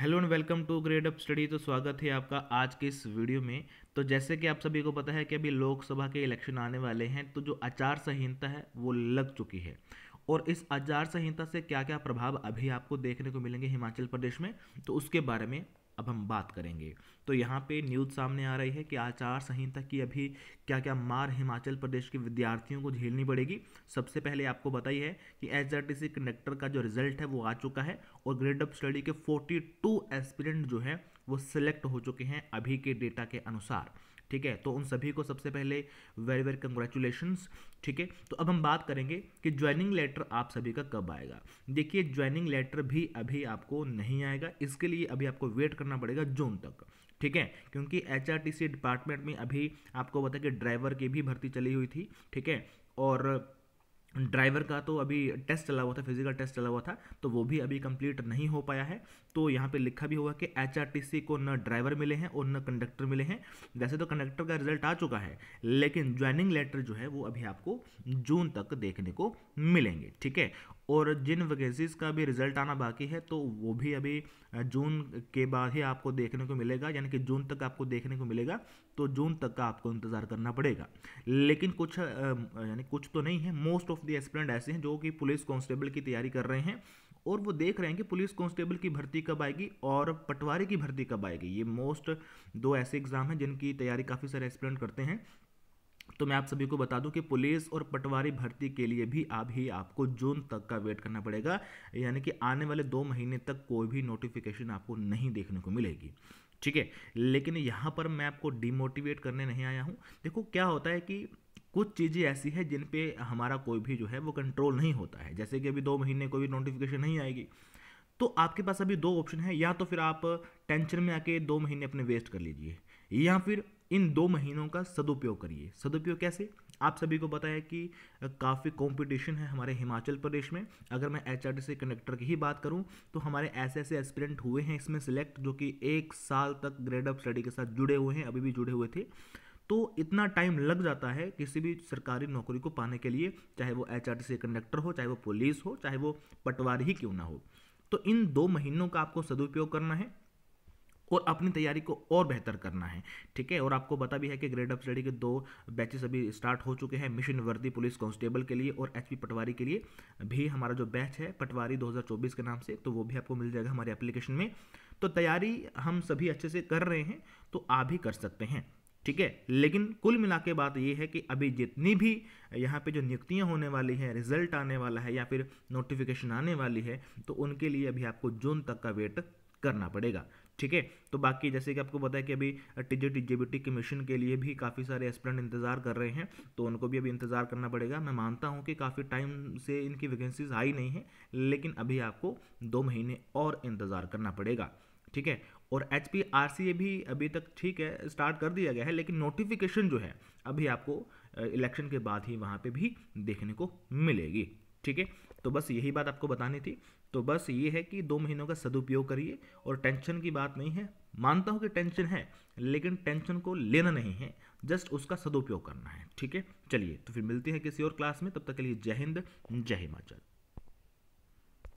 hello and welcome to Gradeup study तो स्वागत है आपका आज के इस वीडियो में तो जैसे कि आप सभी को पता है कि अभी लोकसभा के इलेक्शन आने वाले हैं तो जो आचार संहिता है वो लग चुकी है और इस आचार संहिता से क्या क्या प्रभाव अभी आपको देखने को मिलेंगे हिमाचल प्रदेश में तो उसके बारे में अब हम बात करेंगे तो यहाँ पे न्यूज़ सामने आ रही है कि आचार संहिता की अभी क्या क्या मार हिमाचल प्रदेश के विद्यार्थियों को झेलनी पड़ेगी सबसे पहले आपको बताइए है कि एच कंडक्टर का जो रिजल्ट है वो आ चुका है और ग्रेड ऑफ स्टडी के फोर्टी टू जो है वो सिलेक्ट हो चुके हैं अभी के डेटा के अनुसार ठीक है तो उन सभी को सबसे पहले वेरी वेरी कंग्रेचुलेशन ठीक है तो अब हम बात करेंगे कि ज्वाइनिंग लेटर आप सभी का कब आएगा देखिए ज्वाइनिंग लेटर भी अभी आपको नहीं आएगा इसके लिए अभी आपको वेट करना पड़ेगा जून तक ठीक है क्योंकि एच डिपार्टमेंट में अभी आपको पता कि ड्राइवर की भी भर्ती चली हुई थी ठीक है और ड्राइवर का तो अभी टेस्ट चला हुआ था फिजिकल टेस्ट चला हुआ था तो वो भी अभी कंप्लीट नहीं हो पाया है तो यहाँ पे लिखा भी हुआ कि एच को न ड्राइवर मिले हैं और न कंडक्टर मिले हैं वैसे तो कंडक्टर का रिजल्ट आ चुका है लेकिन ज्वाइनिंग लेटर जो है वो अभी आपको जून तक देखने को मिलेंगे ठीक है और जिन वैकेंसीज़ का भी रिजल्ट आना बाकी है तो वो भी अभी जून के बाद ही आपको देखने को मिलेगा यानी कि जून तक आपको देखने को मिलेगा तो जून तक का आपको इंतज़ार करना पड़ेगा लेकिन कुछ यानी कुछ तो नहीं है most of of the aspirant ऐसे हैं जो कि पुलिस कांस्टेबल की तैयारी कर रहे हैं और वो देख रहे हैं कि पुलिस कांस्टेबल की भर्ती कब आएगी और पटवारी की भर्ती कब आएगी ये मोस्ट दो ऐसे एग्ज़ाम हैं जिनकी तैयारी काफ़ी सारे एस्पिरेंट करते हैं तो मैं आप सभी को बता दूं कि पुलिस और पटवारी भर्ती के लिए भी आप ही आपको जून तक का वेट करना पड़ेगा यानी कि आने वाले दो महीने तक कोई भी नोटिफिकेशन आपको नहीं देखने को मिलेगी ठीक है लेकिन यहाँ पर मैं आपको डिमोटिवेट करने नहीं आया हूँ देखो क्या होता है कि कुछ चीज़ें ऐसी हैं जिन पे हमारा कोई भी जो है वो कंट्रोल नहीं होता है जैसे कि अभी दो महीने कोई भी नोटिफिकेशन नहीं आएगी तो आपके पास अभी दो ऑप्शन है या तो फिर आप टेंशन में आके दो महीने अपने वेस्ट कर लीजिए या फिर इन दो महीनों का सदुपयोग करिए सदुपयोग कैसे आप सभी को पता है कि काफ़ी कंपटीशन है हमारे हिमाचल प्रदेश में अगर मैं एच आर टी कंडक्टर की ही बात करूं तो हमारे ऐसे ऐसे एस्पिरेंट हुए हैं इसमें सिलेक्ट जो कि एक साल तक ग्रेड अप स्टडी के साथ जुड़े हुए हैं अभी भी जुड़े हुए थे तो इतना टाइम लग जाता है किसी भी सरकारी नौकरी को पाने के लिए चाहे वो एच कंडक्टर हो चाहे वो पुलिस हो चाहे वो पटवारी ही क्यों ना हो तो इन दो महीनों का आपको सदुपयोग करना है और अपनी तैयारी को और बेहतर करना है ठीक है और आपको बता भी है कि ग्रेड अप स्टडी के दो बैचेस अभी स्टार्ट हो चुके हैं मिशन वर्दी पुलिस कांस्टेबल के लिए और एचपी पटवारी के लिए भी हमारा जो बैच है पटवारी 2024 के नाम से तो वो भी आपको मिल जाएगा हमारे एप्लीकेशन में तो तैयारी हम सभी अच्छे से कर रहे हैं तो आप भी कर सकते हैं ठीक है लेकिन कुल मिला के बात यह है कि अभी जितनी भी यहाँ पे जो नियुक्तियाँ होने वाली हैं रिजल्ट आने वाला है या फिर नोटिफिकेशन आने वाली है तो उनके लिए अभी आपको जून तक का वेट करना पड़ेगा ठीक है तो बाकी जैसे कि आपको पता है कि अभी टीजे टीजेबीटी कमीशन के लिए भी काफ़ी सारे एस्पिरेंट इंतज़ार कर रहे हैं तो उनको भी अभी इंतज़ार करना पड़ेगा मैं मानता हूँ कि काफ़ी टाइम से इनकी वैकेंसीज आई नहीं है लेकिन अभी आपको दो महीने और इंतज़ार करना पड़ेगा ठीक है और H P R C A भी अभी तक ठीक है स्टार्ट कर दिया गया है लेकिन नोटिफिकेशन जो है अभी आपको इलेक्शन के बाद ही वहाँ पे भी देखने को मिलेगी ठीक है तो बस यही बात आपको बतानी थी तो बस ये है कि दो महीनों का सदुपयोग करिए और टेंशन की बात नहीं है मानता हूँ कि टेंशन है लेकिन टेंशन को लेना नहीं है जस्ट उसका सदुपयोग करना है ठीक है चलिए तो फिर मिलती है किसी और क्लास में तब तक के लिए जय हिंद जय हिमाचल